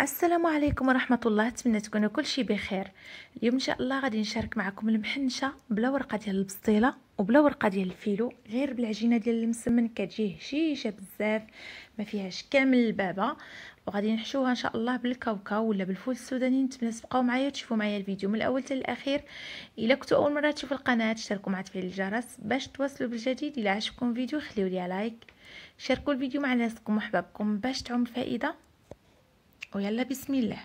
السلام عليكم ورحمة الله نتمنى تكونوا كل شيء بخير اليوم إن شاء الله غادي نشارك معكم المحنشة بلا ورقة ديال البسطيلة وبلا ورقة ديال الفيلو غير بالعجينة ديال المسمن كتجي هشيشة بزاف ما فيهاش كامل البابا وغادي نحشوها إن شاء الله بالكاوكاو ولا بالفول السوداني نتمنى تبقاو معايا وتشوفوا معايا الفيديو من الأول للأخير الأخير إلا كنتوا أول مرة تشوفوا القناة تشتركوا مع تفعيل الجرس باش توصلوا بالجديد إلا عجبكم الفيديو خليو لي لايك شاركوا الفيديو مع ناسكم وحبابكم باش تعم الفائده ويلا بسم الله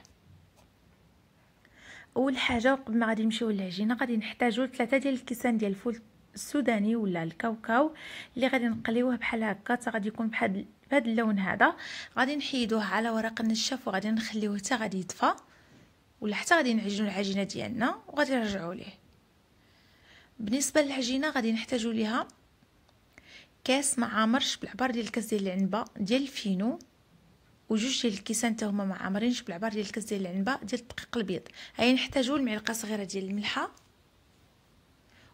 اول حاجه قبل ما غادي نمشيو للعجينه غادي نحتاجو ثلاثه ديال الكيسان ديال الفول السوداني ولا الكاوكاو اللي غادي نقليوه بحال هكا حتى غادي يكون بحال بهذا اللون هذا غادي نحيدوه على ورق النشاف وغادي نخليوه حتى غادي يطفى ولا حتى غادي نعجنوا العجينه ديالنا وغادي نرجعوا ليه بالنسبه للعجينه غادي نحتاجوا ليها كاس معمرش بالعبار ديال الكاس ديال العنبه ديال الفينو وجوج ديال الكيسان حتى هما ما عامرينش بالعبار ديال الكاس ديال العنبه ديال الدقيق البيض هاي نحتاجو المعلقه صغيره ديال الملحه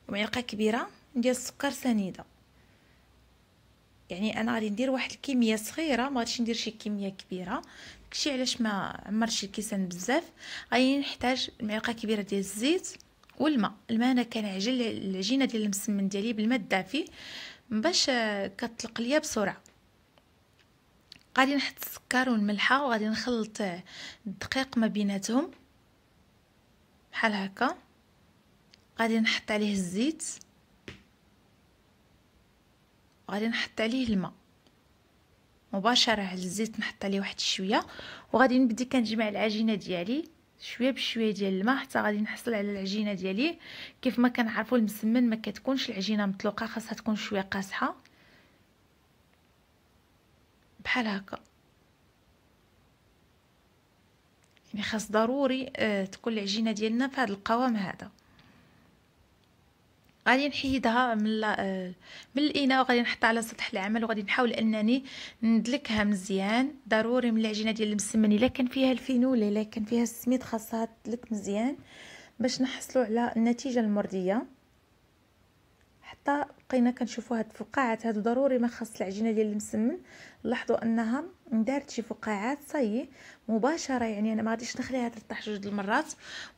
ومعلقه كبيره ديال السكر سنيده يعني انا غادي ندير واحد الكميه صغيره ما غاديش ندير شي كميه كبيره داكشي علاش ما عمرتش الكيسان بزاف غادي نحتاج معلقه كبيره ديال الزيت والماء الماء انا كنعجل العجينه ديال المسمن ديالي بالماء الدافي باش كتطلق ليا بسرعه غادي نحط السكر والملحه وغادي نخلط الدقيق ما بيناتهم بحال هكا غادي نحط عليه الزيت وغادي نحط عليه الماء مباشره على الزيت نحط عليه واحد شويه وغادي نبدي كنجمع العجينه ديالي شويه بشويه ديال الماء حتى غادي نحصل على العجينه ديالي كيف ما كنعرفوا المسمن ما كتكونش العجينه مطلوقه خاصها تكون شويه قاصحه بحال هكا يعني خاص ضروري آه، تكون العجينه ديالنا في هذا القوام هذا غادي نحيدها من آه من الاناء وغادي نحطها على سطح العمل وغادي نحاول انني ندلكها مزيان ضروري من العجينه ديال المسمن الا كان فيها الفينول الا كان فيها السميد خاصها تدلك مزيان باش نحصلوا على النتيجه المرضيه حتى بقينا كنشوفوا هاد الفقاعات هادو ضروري ما خاص العجينه ديال المسمن لاحظوا انها دارت شي فقاعات صاي مباشره يعني انا ما غاديش نخليها ترتاح جوج المرات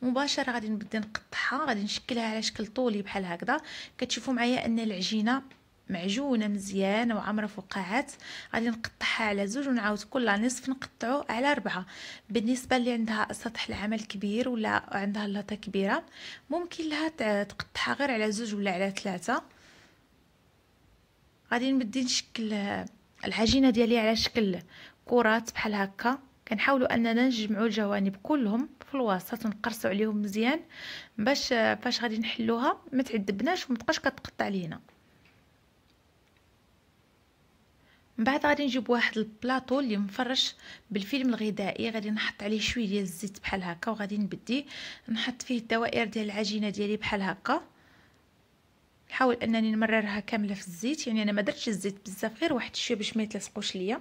مباشره غادي نبدا نقطعها غادي نشكلها على شكل طولي بحال هكذا كتشوفوا معايا ان العجينه معجونه مزيان وعامره فقاعات غادي نقطعها على زوج ونعاود كل نصف نقطعو على ربعه بالنسبه اللي عندها سطح العمل كبير ولا عندها لاطه كبيره ممكن لها تقطعها غير على زوج ولا على ثلاثه غادي نبدي نشكل العجينه ديالي على شكل كرات بحال هكا كنحاولوا اننا نجمعوا الجوانب كلهم في الوسط ونقرصوا عليهم مزيان باش باش غادي نحلوها ما تعذبناش وما تبقاش كتقطع لينا من بعد غادي نجيب واحد البلاطو اللي مفرش بالفيلم الغذائي غادي نحط عليه شويه ديال الزيت بحال هكا وغادي نبدي نحط فيه الدوائر ديال العجينه ديالي بحال هكا نحاول انني نمررها كامله في الزيت يعني انا ما درتش الزيت بزاف غير واحد شويه باش ما يتلصقوش ليا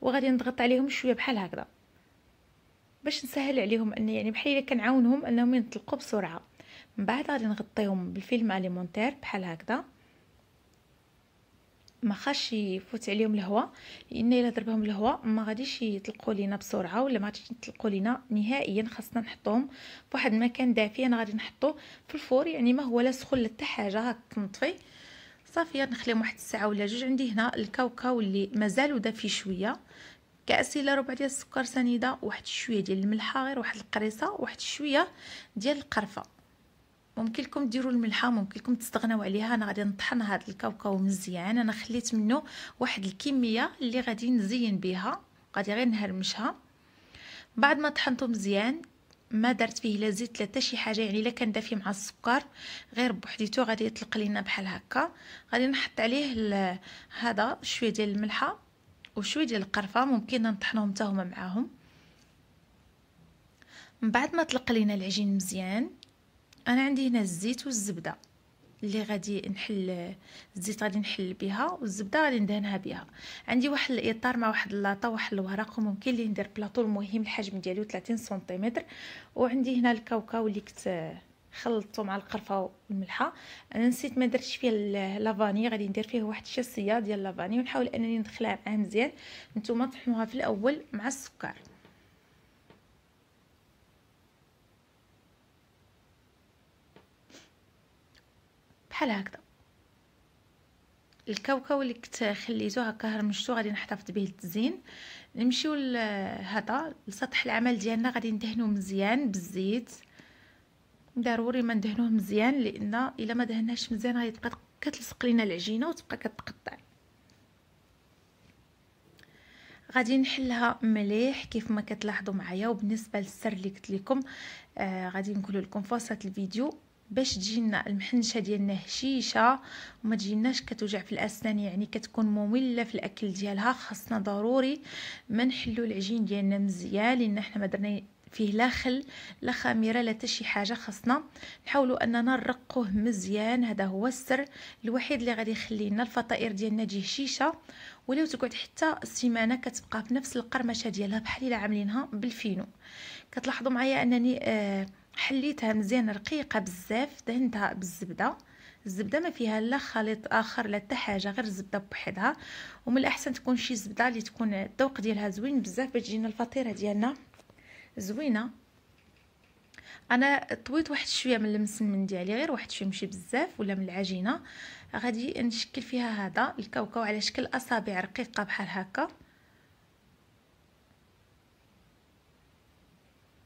وغادي نضغط عليهم شويه بحال هكذا باش نسهل عليهم ان يعني بحال الا كنعاونهم انهم ينطلقوا بسرعه من بعد غادي نغطيهم بالفيلم اليمونتير بحال هكذا ما خاش يفوت عليهم الهواء لان الا ضربهم الهواء ما غاديش يطلقوا لينا بسرعه ولا ما غاديش يطلقوا لينا نهائيا خاصنا نحطوهم فواحد المكان دافي انا غادي نحطو في الفور يعني ما هو لا سخون لا حتى حاجه هاك تنطفي صافي نخليهم واحد الساعه ولا جوج عندي هنا الكاوكاو اللي مازالو دافي شويه كاس الى ربع ديال السكر سنيده واحد شويه ديال الملحه غير واحد القريصه واحد شويه ديال القرفه ممكن لكم ديروا الملحه ممكن لكم تستغناو عليها انا غادي نطحن هذا الكاوكاو مزيان انا خليت منه واحد الكميه اللي غادي نزين بها غادي غير نهرمشها بعد ما طحنته مزيان ما درت فيه لا زيت لا شي حاجه يعني الا كان دافي مع السكر غير بوحديتو غادي يطلق لينا بحال هكا غادي نحط عليه هذا شويه ديال الملحه وشويه ديال القرفه ممكن نطحنهم حتى هما معاهم من بعد ما طلق لينا العجين مزيان انا عندي هنا الزيت والزبده اللي غادي نحل الزيت غادي نحل بها والزبده غادي ندهنها بها عندي واحد الاطار مع واحد اللاطه واحد الورق وممكن لي ندير بلاطو المهم الحجم ديالو 30 سنتيمتر وعندي هنا الكاوكاو اللي كنت خلطته مع القرفه والملحه انا نسيت ما درتش فيه لافاني غادي ندير فيه واحد الشاصيه ديال لافاني ونحاول انني ندخلها معاه مزيان نتوما طحنوها في الاول مع السكر بحال هكذا الكاوكاو اللي كنت خليته هكا هرمشتو غادي نحتفظ به للتزيين نمشيو لهذا لسطح العمل ديالنا غادي ندهنوه مزيان بالزيت ضروري ما ندهنوه مزيان لان الا ما دهناش مزيان غادي تبقى كتلصق لينا العجينه وتبقى كتقطع غادي نحلها مليح كيف ما كتلاحظوا معايا وبالنسبه للسر اللي قلت لكم آه غادي نقول لكم في وسط الفيديو باش تجينا المحنشه ديالنا هشيشه وما تجيناش كتوجع في الاسنان يعني كتكون ممله في الاكل ديالها خاصنا ضروري ما نحلو العجين ديالنا مزيان لان احنا ما درنا فيه لا خل لا خميره لا حتى شي حاجه خاصنا نحاولوا اننا نرقوه مزيان هذا هو السر الوحيد اللي غادي يخلي لنا الفطائر ديالنا تجي هشيشه ولو تقعد حتى السيمانه كتبقى في نفس القرمشه ديالها بحال الا عاملينها بالفينو كتلاحظوا معايا انني آه حليتها مزيان رقيقه بزاف دهنتها بالزبده الزبده ما فيها لا خليط اخر لا حتى حاجه غير الزبده بوحدها ومن الاحسن تكون شي زبده اللي تكون الذوق ديالها زوين بزاف باش تجينا الفطيره ديالنا زوينه انا طويت واحد شويه من المسمن ديالي غير واحد شويه ماشي بزاف ولا من العجينه غادي نشكل فيها هذا الكاوكاو على شكل اصابع رقيقه بحال هكا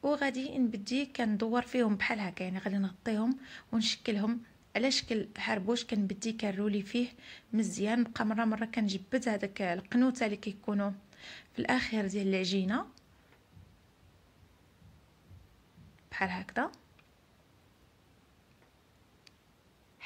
وغادي نبدي كندور فيهم بحال هكا يعني غادي نغطيهم ونشكلهم على شكل حربوش كنبدي كنرولي فيه مزيان بقى مره مره كنجبد هذاك القنوته اللي كيكونوا في الاخير ديال العجينه بحال هكذا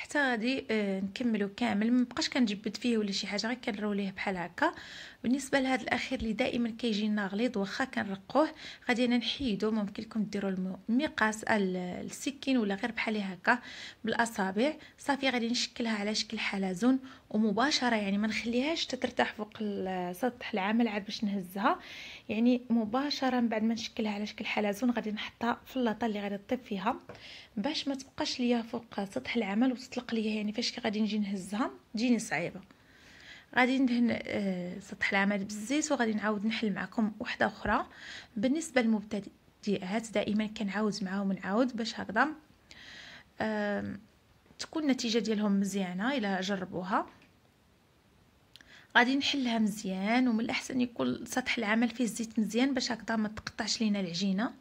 حتى غادي آه، نكملو كامل مبقاش كنجبد فيه ولا شي حاجه غير كنرو ليه بحال هكا بالنسبه لهذا الاخير اللي دائما كيجينا غليظ واخا كنرقوه غادي انا نحيدو ممكن لكم ديروا المقاس السكين ولا غير بحال هكا بالاصابع صافي غادي نشكلها على شكل حلزون ومباشره يعني ما نخليهاش تترتاح فوق سطح العمل عاد باش نهزها يعني مباشره من بعد ما نشكلها على شكل حلزون غادي نحطها في اللاطه اللي غادي طيب فيها باش ما تبقاش ليا فوق سطح العمل وسط تطلق ليا يعني فاش غادي نجي نهزها تجيني صعيبه غادي ندهن آه، سطح العمل بالزيت وغادي نعاود نحل معكم وحده اخرى بالنسبه للمبتدئات دائما كنعاود معاهم نعاود باش هكذا تكون النتيجه ديالهم مزيانه الا جربوها غادي نحلها مزيان ومن الاحسن يكون سطح العمل فيه الزيت مزيان باش هكذا ما تقطعش لينا العجينه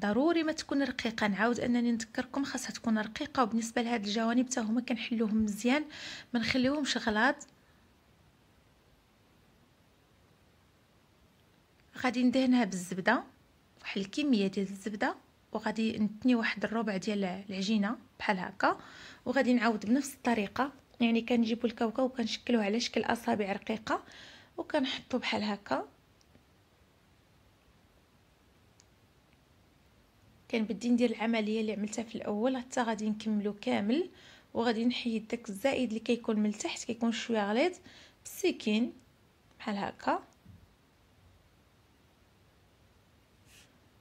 ضروري ما تكون رقيقه نعاود انني نذكركم خاصها تكون رقيقه وبالنسبه لهاد الجوانب حتى هما كنحلوهم مزيان ما نخليوهمش غلاض غادي ندهنها بالزبده واحد الكميه ديال الزبده وغادي نتني واحد الربع ديال العجينه بحال هكا وغادي نعاود بنفس الطريقه يعني كنجيبوا الكاوكاو وكنشكلوه على شكل اصابع رقيقه وكنحطو بحال هكا كان بدي ندير العمليه اللي عملتها في الاول حتى غادي نكملو كامل وغادي نحيد داك الزائد اللي كيكون من التحت كيكون شويه غليظ بالسكين بحال هكا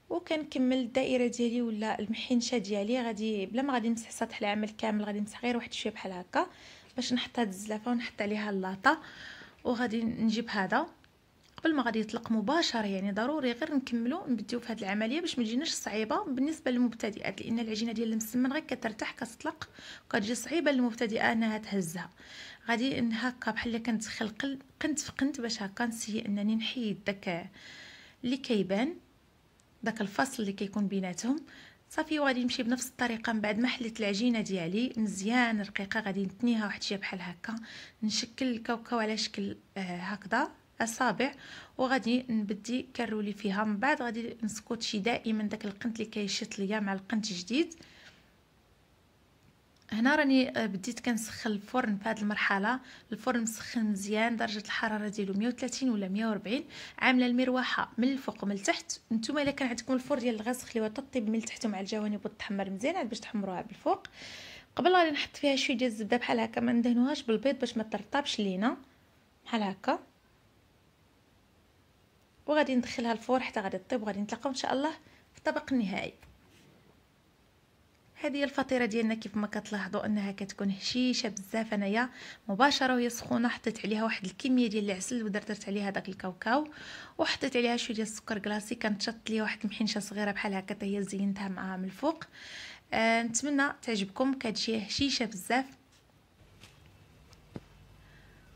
وكنكمل الدائره ديالي ولا المحنشه ديالي غادي بلا ما غادي نمسح سطح العمل كامل غادي نمسح غير واحد شويه بحال هكا باش نحط هاد الزلافه ونحط عليها اللاطه وغادي نجيب هذا قبل ما غادي يطلق مباشره يعني ضروري غير نكملوا نبداو في هذه العمليه باش ما تجيناش صعيبه بالنسبه للمبتدئات لان العجينه ديال المسمن غير كترتاح كتطلق وكتجي صعيبه للمبتدئه انها تهزها غادي هكا بحال خلقل قنت في قنت باش هكا نسي انني نحيد داك اللي كيبان داك الفصل اللي كيكون بيناتهم صافي وغادي نمشي بنفس الطريقه من بعد ما حليت العجينه ديالي مزيان رقيقه غادي نتنيها واحد شي بحال هكا نشكل الكاوكاو على شكل آه، هكذا اصابع وغادي نبدي كرولي فيها من بعد غادي نسكوتشي دائما داك القنت اللي كيشط ليا مع القنت الجديد هنا راني آه، بديت كنسخن الفرن في هذه المرحله الفرن مسخن مزيان درجه الحراره ديالو 130 ولا 140 عامله المروحه من الفوق ومن التحت نتوما الا كان عندكم الفرن ديال الغاز خليوها تطيب من التحت ومع الجوانب وتحمر مزيان عاد باش تحمروها بالفوق قبل غادي نحط فيها شويه ديال الزبده بحال هكا ما ندهنوهاش بالبيض باش ما ترطبش لينا بحال هكا وغادي ندخلها الفور حتى غادي طيب وغادي نتلاقاو ان شاء الله في الطبق النهائي هذه هي الفطيره ديالنا كيف ما كتلاحظوا انها كتكون هشيشه بزاف انايا مباشره وهي سخونه حطيت عليها واحد الكميه ديال العسل ودرت عليها داك الكاوكاو وحطيت عليها شويه ديال السكر كلاصي كنتشط ليه واحد المحنشه صغيره بحال هكا حتى هي زينتها معها من الفوق آه نتمنى تعجبكم كتجي هشيشه بزاف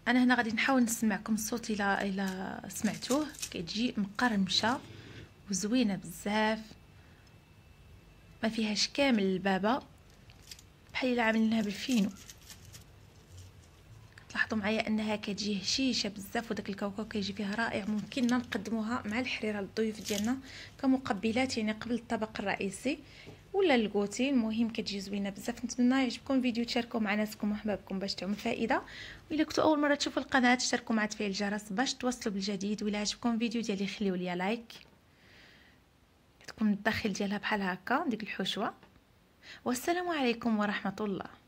انا هنا غادي نحاول نسمعكم الصوت الى الى سمعتوه كتجي مقرمشه وزوينه بزاف ما فيهاش كامل البابا بحال الا عاملينها بالفينو تلاحظوا معايا انها كتجي هشيشه بزاف وداك الكاوكاو كيجي فيها رائع ممكننا نقدموها مع الحريره للضيوف ديالنا كمقبلات يعني قبل الطبق الرئيسي ولا الكوتي المهم كتجي زوينه بزاف نتمنى يعجبكم الفيديو تشاركوه مع ناسكم وحبابكم باش تعم فائده والا كنتو اول مره تشوفوا القناه تشتركوا مع تفعيل الجرس باش توصلوا بالجديد والا عجبكم الفيديو ديالي خليو ليا لايك تكون الداخل ديالها بحال هكا ديك الحشوه والسلام عليكم ورحمه الله